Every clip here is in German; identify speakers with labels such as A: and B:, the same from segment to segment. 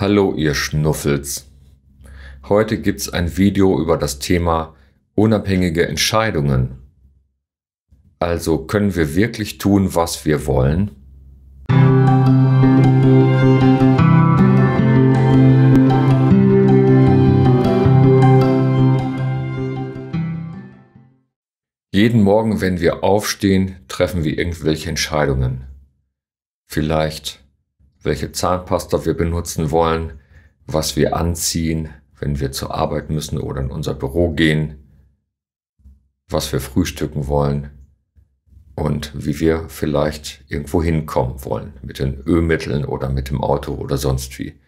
A: Hallo ihr Schnuffels. Heute gibt es ein Video über das Thema unabhängige Entscheidungen. Also können wir wirklich tun, was wir wollen? Jeden Morgen, wenn wir aufstehen, treffen wir irgendwelche Entscheidungen. Vielleicht welche Zahnpasta wir benutzen wollen, was wir anziehen, wenn wir zur Arbeit müssen oder in unser Büro gehen, was wir frühstücken wollen und wie wir vielleicht irgendwo hinkommen wollen mit den Ölmitteln oder mit dem Auto oder sonst wie.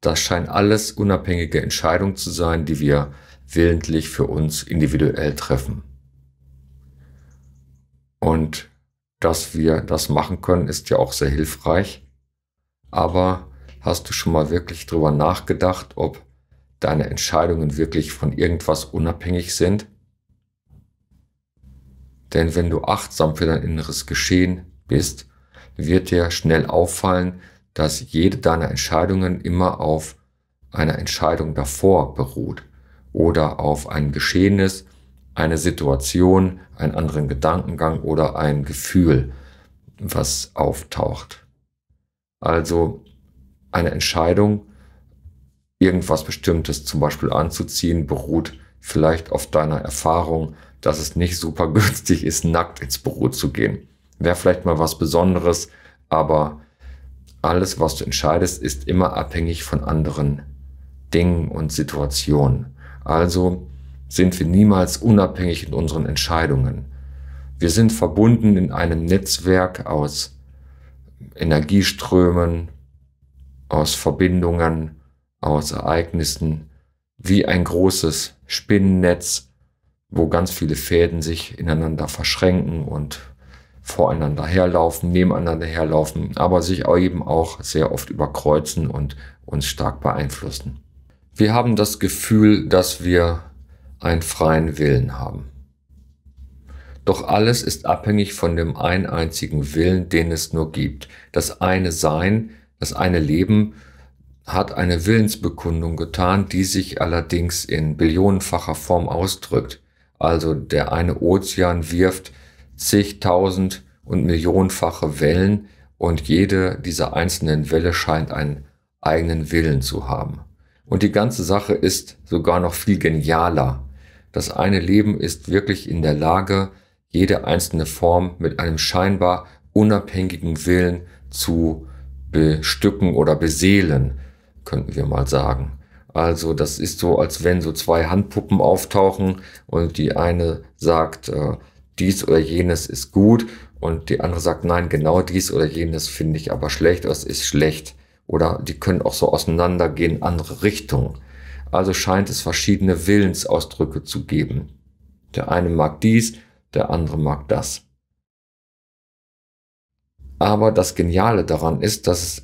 A: Das scheint alles unabhängige Entscheidungen zu sein, die wir willentlich für uns individuell treffen. Und dass wir das machen können, ist ja auch sehr hilfreich, aber hast du schon mal wirklich drüber nachgedacht, ob deine Entscheidungen wirklich von irgendwas unabhängig sind? Denn wenn du achtsam für dein inneres Geschehen bist, wird dir schnell auffallen, dass jede deiner Entscheidungen immer auf einer Entscheidung davor beruht oder auf ein Geschehnis, eine Situation, einen anderen Gedankengang oder ein Gefühl, was auftaucht. Also eine Entscheidung, irgendwas Bestimmtes zum Beispiel anzuziehen, beruht vielleicht auf deiner Erfahrung, dass es nicht super günstig ist, nackt ins Büro zu gehen. Wäre vielleicht mal was Besonderes, aber alles, was du entscheidest, ist immer abhängig von anderen Dingen und Situationen. Also sind wir niemals unabhängig in unseren Entscheidungen. Wir sind verbunden in einem Netzwerk aus Energieströmen, aus Verbindungen, aus Ereignissen, wie ein großes Spinnennetz, wo ganz viele Fäden sich ineinander verschränken und voreinander herlaufen, nebeneinander herlaufen, aber sich eben auch sehr oft überkreuzen und uns stark beeinflussen. Wir haben das Gefühl, dass wir einen freien Willen haben. Doch alles ist abhängig von dem einen einzigen Willen, den es nur gibt. Das eine Sein, das eine Leben hat eine Willensbekundung getan, die sich allerdings in billionenfacher Form ausdrückt. Also der eine Ozean wirft zigtausend und millionenfache Wellen und jede dieser einzelnen Welle scheint einen eigenen Willen zu haben. Und die ganze Sache ist sogar noch viel genialer. Das eine Leben ist wirklich in der Lage, jede einzelne Form mit einem scheinbar unabhängigen Willen zu bestücken oder beseelen, könnten wir mal sagen. Also das ist so, als wenn so zwei Handpuppen auftauchen und die eine sagt, äh, dies oder jenes ist gut und die andere sagt, nein, genau dies oder jenes finde ich aber schlecht das ist schlecht. Oder die können auch so auseinandergehen, in andere Richtungen. Also scheint es verschiedene Willensausdrücke zu geben. Der eine mag dies, der andere mag das. Aber das Geniale daran ist, dass es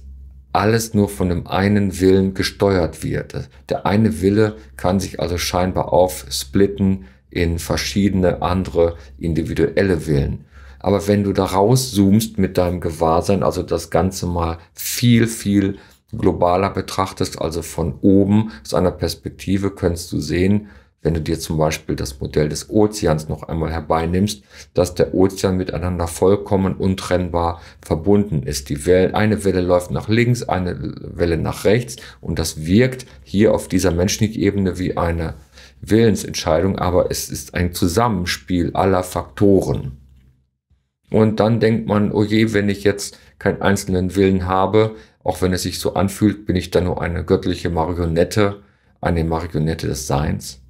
A: alles nur von dem einen Willen gesteuert wird. Der eine Wille kann sich also scheinbar aufsplitten in verschiedene andere individuelle Willen. Aber wenn du da rauszoomst mit deinem Gewahrsein, also das Ganze mal viel, viel globaler betrachtest, also von oben aus einer Perspektive, könntest du sehen, wenn du dir zum Beispiel das Modell des Ozeans noch einmal herbeinimmst, dass der Ozean miteinander vollkommen untrennbar verbunden ist. Die Welle, eine Welle läuft nach links, eine Welle nach rechts und das wirkt hier auf dieser menschlichen Ebene wie eine Willensentscheidung, aber es ist ein Zusammenspiel aller Faktoren. Und dann denkt man, oh je, wenn ich jetzt keinen einzelnen Willen habe, auch wenn es sich so anfühlt, bin ich dann nur eine göttliche Marionette, eine Marionette des Seins.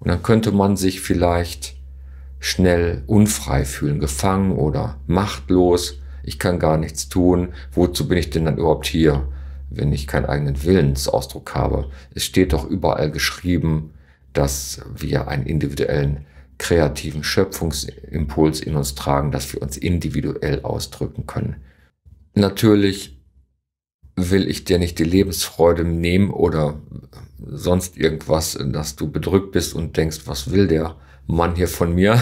A: Und dann könnte man sich vielleicht schnell unfrei fühlen, gefangen oder machtlos. Ich kann gar nichts tun. Wozu bin ich denn dann überhaupt hier, wenn ich keinen eigenen Willensausdruck habe? Es steht doch überall geschrieben, dass wir einen individuellen kreativen Schöpfungsimpuls in uns tragen, dass wir uns individuell ausdrücken können. Natürlich will ich dir nicht die Lebensfreude nehmen oder sonst irgendwas, dass du bedrückt bist und denkst, was will der Mann hier von mir?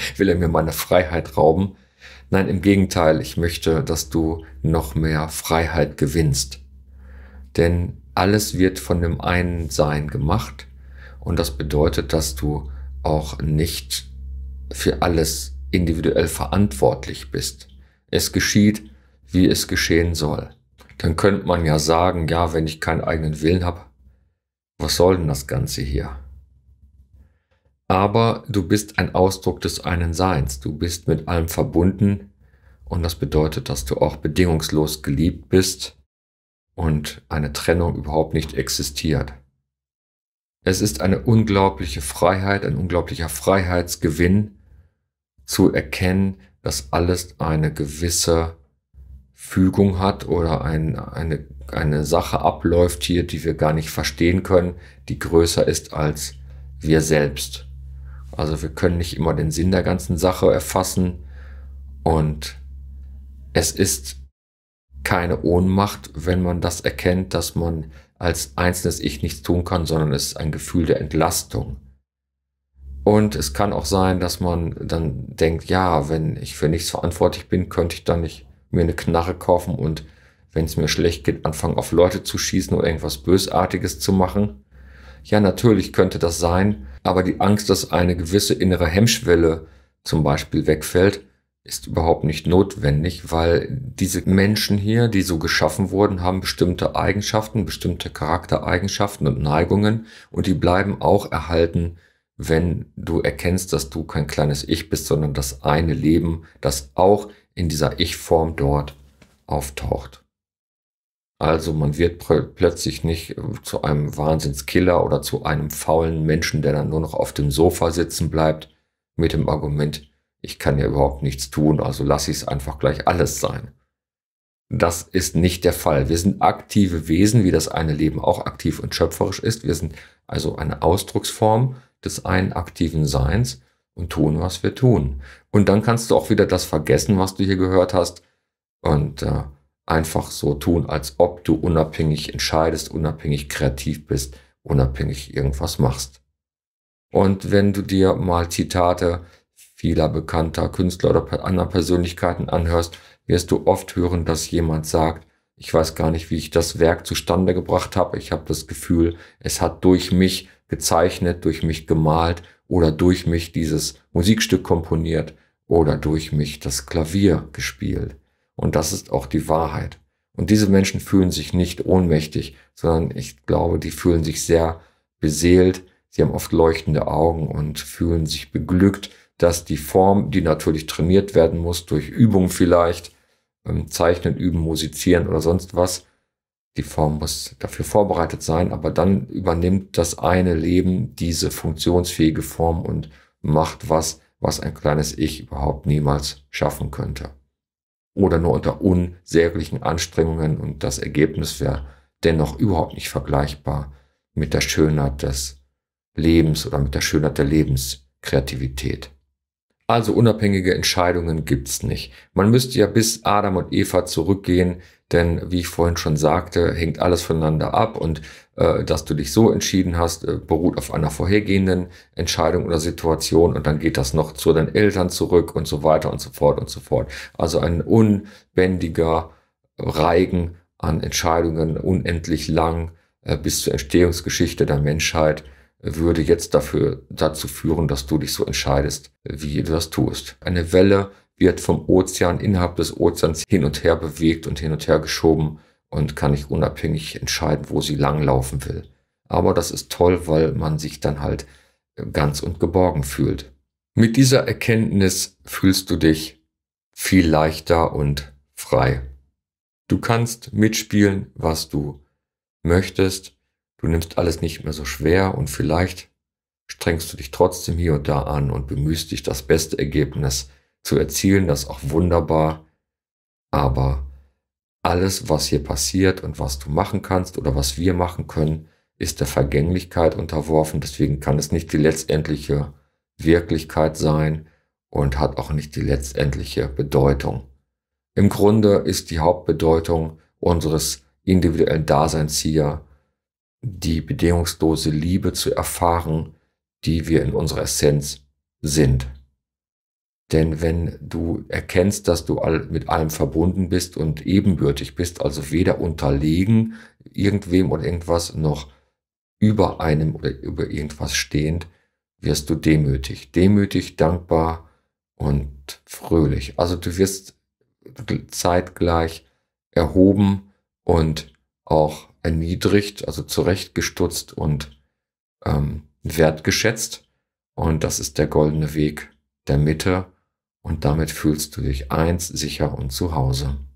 A: will er mir meine Freiheit rauben? Nein, im Gegenteil, ich möchte, dass du noch mehr Freiheit gewinnst. Denn alles wird von dem einen Sein gemacht und das bedeutet, dass du auch nicht für alles individuell verantwortlich bist. Es geschieht, wie es geschehen soll dann könnte man ja sagen, ja, wenn ich keinen eigenen Willen habe, was soll denn das Ganze hier? Aber du bist ein Ausdruck des einen Seins, du bist mit allem verbunden und das bedeutet, dass du auch bedingungslos geliebt bist und eine Trennung überhaupt nicht existiert. Es ist eine unglaubliche Freiheit, ein unglaublicher Freiheitsgewinn zu erkennen, dass alles eine gewisse Fügung hat oder ein, eine, eine Sache abläuft hier, die wir gar nicht verstehen können, die größer ist als wir selbst. Also wir können nicht immer den Sinn der ganzen Sache erfassen und es ist keine Ohnmacht, wenn man das erkennt, dass man als einzelnes Ich nichts tun kann, sondern es ist ein Gefühl der Entlastung. Und es kann auch sein, dass man dann denkt, ja, wenn ich für nichts verantwortlich bin, könnte ich dann nicht mir eine Knarre kaufen und, wenn es mir schlecht geht, anfangen auf Leute zu schießen oder irgendwas Bösartiges zu machen? Ja, natürlich könnte das sein, aber die Angst, dass eine gewisse innere Hemmschwelle zum Beispiel wegfällt, ist überhaupt nicht notwendig, weil diese Menschen hier, die so geschaffen wurden, haben bestimmte Eigenschaften, bestimmte Charaktereigenschaften und Neigungen und die bleiben auch erhalten, wenn du erkennst, dass du kein kleines Ich bist, sondern das eine Leben, das auch in dieser Ich-Form dort auftaucht. Also man wird plötzlich nicht äh, zu einem Wahnsinnskiller oder zu einem faulen Menschen, der dann nur noch auf dem Sofa sitzen bleibt, mit dem Argument, ich kann ja überhaupt nichts tun, also lasse ich es einfach gleich alles sein. Das ist nicht der Fall. Wir sind aktive Wesen, wie das eine Leben auch aktiv und schöpferisch ist. Wir sind also eine Ausdrucksform des einen aktiven Seins und tun, was wir tun. Und dann kannst du auch wieder das vergessen, was du hier gehört hast und äh, einfach so tun, als ob du unabhängig entscheidest, unabhängig kreativ bist, unabhängig irgendwas machst. Und wenn du dir mal Zitate vieler bekannter Künstler oder anderer Persönlichkeiten anhörst, wirst du oft hören, dass jemand sagt, ich weiß gar nicht, wie ich das Werk zustande gebracht habe. Ich habe das Gefühl, es hat durch mich gezeichnet, durch mich gemalt oder durch mich dieses Musikstück komponiert oder durch mich das Klavier gespielt. Und das ist auch die Wahrheit. Und diese Menschen fühlen sich nicht ohnmächtig, sondern ich glaube, die fühlen sich sehr beseelt. Sie haben oft leuchtende Augen und fühlen sich beglückt, dass die Form, die natürlich trainiert werden muss, durch Übung vielleicht, ähm, Zeichnen, Üben, Musizieren oder sonst was, die Form muss dafür vorbereitet sein, aber dann übernimmt das eine Leben diese funktionsfähige Form und macht was, was ein kleines Ich überhaupt niemals schaffen könnte. Oder nur unter unsäglichen Anstrengungen und das Ergebnis wäre dennoch überhaupt nicht vergleichbar mit der Schönheit des Lebens oder mit der Schönheit der Lebenskreativität. Also unabhängige Entscheidungen gibt's nicht. Man müsste ja bis Adam und Eva zurückgehen, denn wie ich vorhin schon sagte, hängt alles voneinander ab und äh, dass du dich so entschieden hast, äh, beruht auf einer vorhergehenden Entscheidung oder Situation und dann geht das noch zu deinen Eltern zurück und so weiter und so fort und so fort. Also ein unbändiger Reigen an Entscheidungen, unendlich lang äh, bis zur Entstehungsgeschichte der Menschheit würde jetzt dafür dazu führen, dass du dich so entscheidest, wie du das tust. Eine Welle wird vom Ozean innerhalb des Ozeans hin und her bewegt und hin und her geschoben und kann nicht unabhängig entscheiden, wo sie langlaufen will. Aber das ist toll, weil man sich dann halt ganz und geborgen fühlt. Mit dieser Erkenntnis fühlst du dich viel leichter und frei. Du kannst mitspielen, was du möchtest Du nimmst alles nicht mehr so schwer und vielleicht strengst du dich trotzdem hier und da an und bemühst dich, das beste Ergebnis zu erzielen. Das ist auch wunderbar. Aber alles, was hier passiert und was du machen kannst oder was wir machen können, ist der Vergänglichkeit unterworfen. Deswegen kann es nicht die letztendliche Wirklichkeit sein und hat auch nicht die letztendliche Bedeutung. Im Grunde ist die Hauptbedeutung unseres individuellen Daseins hier die bedingungslose Liebe zu erfahren, die wir in unserer Essenz sind. Denn wenn du erkennst, dass du all, mit allem verbunden bist und ebenbürtig bist, also weder unterlegen irgendwem oder irgendwas noch über einem oder über irgendwas stehend, wirst du demütig. Demütig, dankbar und fröhlich. Also du wirst zeitgleich erhoben und auch erniedrigt, also zurechtgestutzt und ähm, wertgeschätzt. Und das ist der goldene Weg der Mitte. Und damit fühlst du dich eins, sicher und zu Hause.